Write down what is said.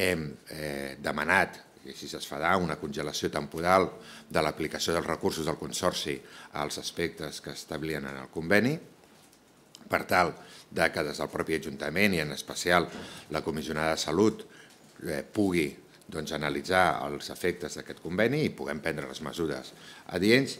hem eh, demanat i així es farà una congelació temporal de l'aplicació dels recursos del Consorci als aspectes que establien en el conveni, per tal de que des del propi Ajuntament i en especial la Comissionada de Salut eh, pugui doncs, analitzar els efectes d'aquest conveni i puguem prendre les mesures adients